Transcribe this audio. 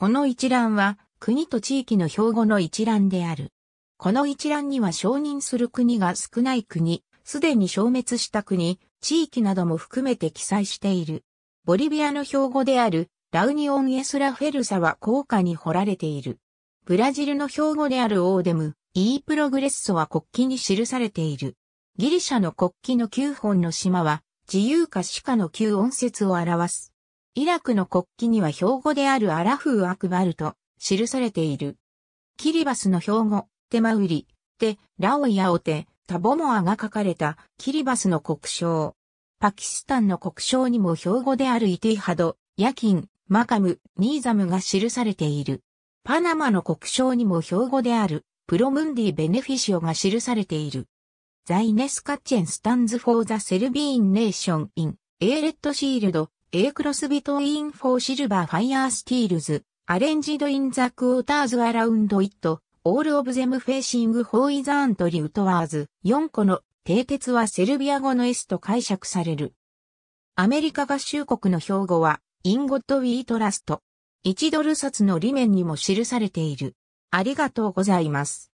この一覧は国と地域の標語の一覧である。この一覧には承認する国が少ない国、すでに消滅した国、地域なども含めて記載している。ボリビアの標語であるラウニオン・エスラ・フェルサは高価に掘られている。ブラジルの標語であるオーデム、イープログレッソは国旗に記されている。ギリシャの国旗の9本の島は自由か死かの9音節を表す。イラクの国旗には標語であるアラフーアクバルと記されている。キリバスの標語、テマウリ、テ、ラオイアオテ、タボモアが書かれたキリバスの国章。パキスタンの国章にも標語であるイティハド、ヤキン、マカム、ニーザムが記されている。パナマの国章にも標語であるプロムンディ・ベネフィシオが記されている。ザイネスカッチェンスタンズフォーザセルビーンネーションイン、エーレットシールド、A クロスビトインフォーシルバーファイアースティールズ、アレンジドインザクオーターズアラウンドイット、オールオブゼムフェーシングフォーイザーントリウトワーズ、4個の締結はセルビア語の S と解釈される。アメリカ合衆国の標語は、インゴットウィートラスト。1ドル札の裏面にも記されている。ありがとうございます。